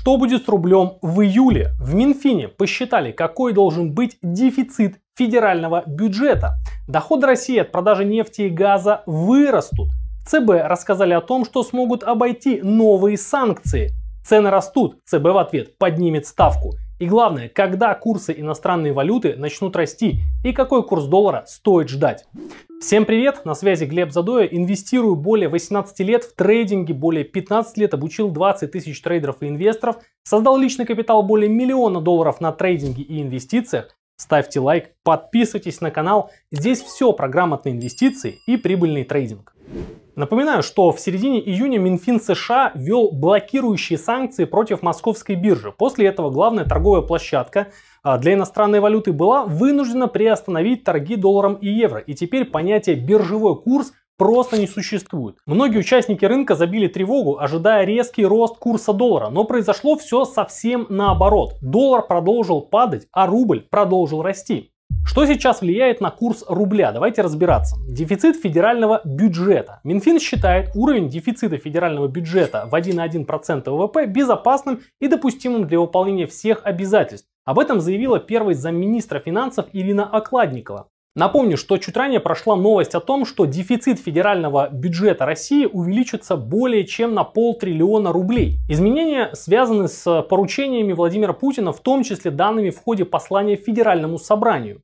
Что будет с рублем в июле? В Минфине посчитали, какой должен быть дефицит федерального бюджета. Доходы России от продажи нефти и газа вырастут. ЦБ рассказали о том, что смогут обойти новые санкции. Цены растут, ЦБ в ответ поднимет ставку. И главное, когда курсы иностранной валюты начнут расти и какой курс доллара стоит ждать. Всем привет, на связи Глеб Задоя, инвестирую более 18 лет в трейдинге, более 15 лет обучил 20 тысяч трейдеров и инвесторов, создал личный капитал более миллиона долларов на трейдинге и инвестициях, Ставьте лайк, подписывайтесь на канал, здесь все про грамотные инвестиции и прибыльный трейдинг. Напоминаю, что в середине июня Минфин США ввел блокирующие санкции против московской биржи. После этого главная торговая площадка а, для иностранной валюты была вынуждена приостановить торги долларом и евро. И теперь понятие «биржевой курс» просто не существует. Многие участники рынка забили тревогу, ожидая резкий рост курса доллара, но произошло все совсем наоборот. Доллар продолжил падать, а рубль продолжил расти. Что сейчас влияет на курс рубля? Давайте разбираться. Дефицит федерального бюджета. Минфин считает уровень дефицита федерального бюджета в 1,1% ВВП безопасным и допустимым для выполнения всех обязательств. Об этом заявила первый замминистра финансов Ирина Окладникова. Напомню, что чуть ранее прошла новость о том, что дефицит федерального бюджета России увеличится более чем на полтриллиона рублей. Изменения связаны с поручениями Владимира Путина, в том числе данными в ходе послания Федеральному собранию.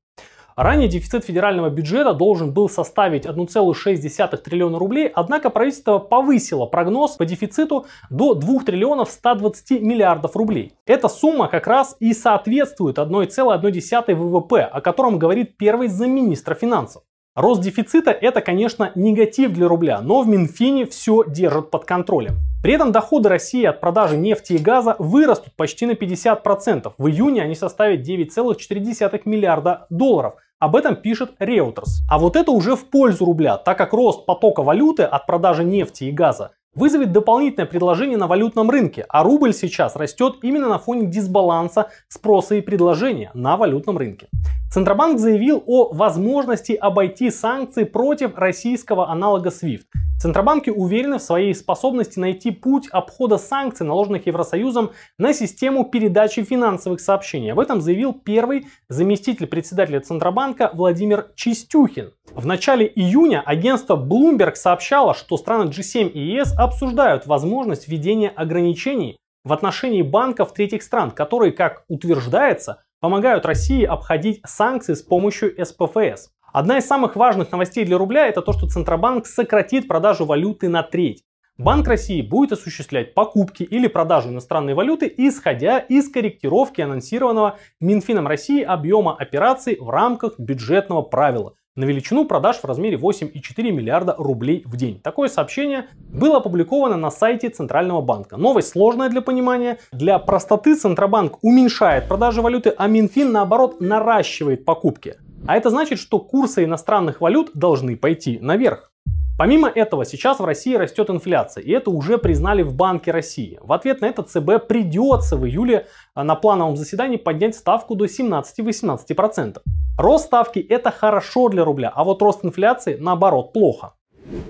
Ранее дефицит федерального бюджета должен был составить 1,6 триллиона рублей, однако правительство повысило прогноз по дефициту до 2 триллионов 120 миллиардов рублей. Эта сумма как раз и соответствует 1,1 ВВП, о котором говорит первый замминистра финансов. Рост дефицита – это, конечно, негатив для рубля, но в Минфине все держат под контролем. При этом доходы России от продажи нефти и газа вырастут почти на 50%. В июне они составят 9,4 миллиарда долларов – об этом пишет Reuters. А вот это уже в пользу рубля, так как рост потока валюты от продажи нефти и газа вызовет дополнительное предложение на валютном рынке, а рубль сейчас растет именно на фоне дисбаланса спроса и предложения на валютном рынке. Центробанк заявил о возможности обойти санкции против российского аналога SWIFT – Центробанки уверены в своей способности найти путь обхода санкций, наложенных Евросоюзом на систему передачи финансовых сообщений. Об этом заявил первый заместитель председателя Центробанка Владимир Чистюхин. В начале июня агентство Bloomberg сообщало, что страны G7 и ЕС e обсуждают возможность введения ограничений в отношении банков третьих стран, которые, как утверждается, помогают России обходить санкции с помощью СПФС. Одна из самых важных новостей для рубля – это то, что Центробанк сократит продажу валюты на треть. Банк России будет осуществлять покупки или продажу иностранной валюты, исходя из корректировки анонсированного Минфином России объема операций в рамках бюджетного правила на величину продаж в размере 8,4 миллиарда рублей в день. Такое сообщение было опубликовано на сайте Центрального банка. Новость сложная для понимания. Для простоты Центробанк уменьшает продажи валюты, а Минфин наоборот наращивает покупки. А это значит, что курсы иностранных валют должны пойти наверх. Помимо этого, сейчас в России растет инфляция, и это уже признали в Банке России. В ответ на это ЦБ придется в июле а, на плановом заседании поднять ставку до 17-18%. Рост ставки это хорошо для рубля, а вот рост инфляции наоборот плохо.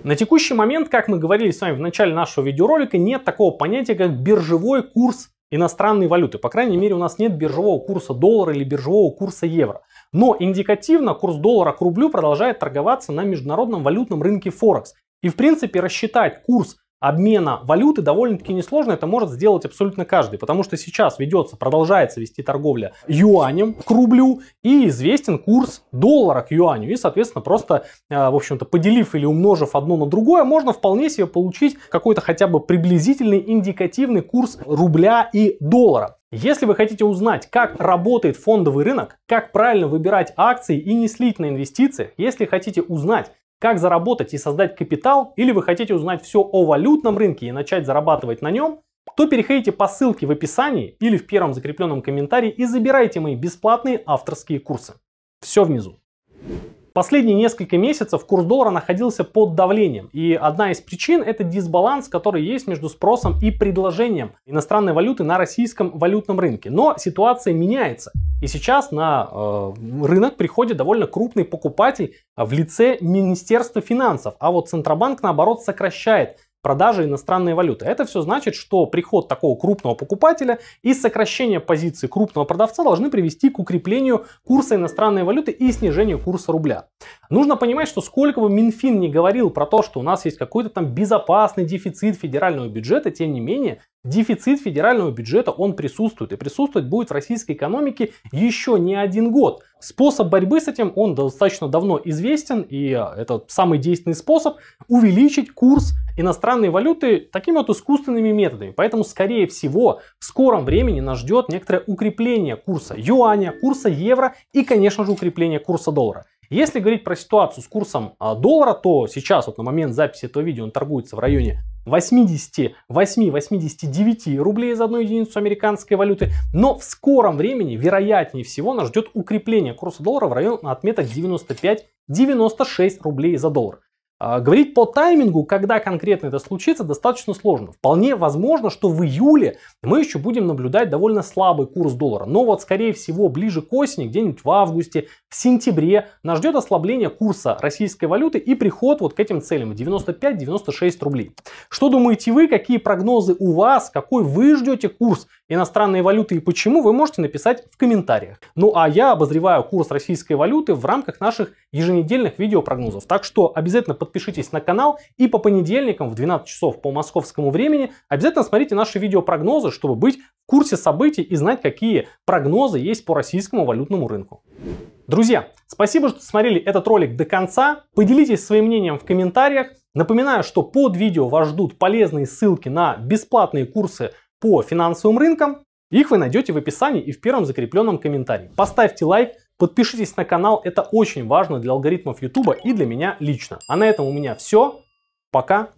На текущий момент, как мы говорили с вами в начале нашего видеоролика, нет такого понятия, как биржевой курс иностранной валюты. По крайней мере, у нас нет биржевого курса доллара или биржевого курса евро. Но индикативно курс доллара к рублю продолжает торговаться на международном валютном рынке Форекс. И в принципе рассчитать курс обмена валюты довольно-таки несложно. Это может сделать абсолютно каждый, потому что сейчас ведется, продолжается вести торговля юанем к рублю и известен курс доллара к юаню. И, соответственно, просто, э, в общем-то, поделив или умножив одно на другое, можно вполне себе получить какой-то хотя бы приблизительный индикативный курс рубля и доллара. Если вы хотите узнать, как работает фондовый рынок, как правильно выбирать акции и не слить на инвестиции, если хотите узнать, как заработать и создать капитал, или вы хотите узнать все о валютном рынке и начать зарабатывать на нем, то переходите по ссылке в описании или в первом закрепленном комментарии и забирайте мои бесплатные авторские курсы. Все внизу. Последние несколько месяцев курс доллара находился под давлением, и одна из причин это дисбаланс, который есть между спросом и предложением иностранной валюты на российском валютном рынке. Но ситуация меняется. И сейчас на э, рынок приходит довольно крупный покупатель а, в лице Министерства финансов. А вот Центробанк, наоборот, сокращает продажи иностранной валюты. Это все значит, что приход такого крупного покупателя и сокращение позиции крупного продавца должны привести к укреплению курса иностранной валюты и снижению курса рубля. Нужно понимать, что сколько бы Минфин не говорил про то, что у нас есть какой-то там безопасный дефицит федерального бюджета, тем не менее, дефицит федерального бюджета, он присутствует. И присутствовать будет в российской экономике еще не один год. Способ борьбы с этим, он достаточно давно известен, и а, это самый действенный способ увеличить курс иностранные валюты такими вот искусственными методами. Поэтому, скорее всего, в скором времени нас ждет некоторое укрепление курса юаня, курса евро и, конечно же, укрепление курса доллара. Если говорить про ситуацию с курсом а, доллара, то сейчас, вот на момент записи этого видео, он торгуется в районе 88-89 рублей за одну единицу американской валюты. Но в скором времени, вероятнее всего, нас ждет укрепление курса доллара в район отметок 95-96 рублей за доллар. А, говорить по таймингу, когда конкретно это случится, достаточно сложно. Вполне возможно, что в июле мы еще будем наблюдать довольно слабый курс доллара. Но вот, скорее всего, ближе к осени, где-нибудь в августе, в сентябре нас ждет ослабление курса российской валюты и приход вот к этим целям 95-96 рублей. Что думаете вы, какие прогнозы у вас, какой вы ждете курс иностранной валюты и почему, вы можете написать в комментариях. Ну а я обозреваю курс российской валюты в рамках наших еженедельных видеопрогнозов. Так что обязательно подпишитесь на канал и по понедельникам в 12 часов по московскому времени обязательно смотрите наши видеопрогнозы, чтобы быть в курсе событий и знать, какие прогнозы есть по российскому валютному рынку. Друзья, спасибо, что смотрели этот ролик до конца. Поделитесь своим мнением в комментариях. Напоминаю, что под видео вас ждут полезные ссылки на бесплатные курсы по финансовым рынкам. Их вы найдете в описании и в первом закрепленном комментарии. Поставьте лайк, Подпишитесь на канал, это очень важно для алгоритмов YouTube и для меня лично. А на этом у меня все. Пока.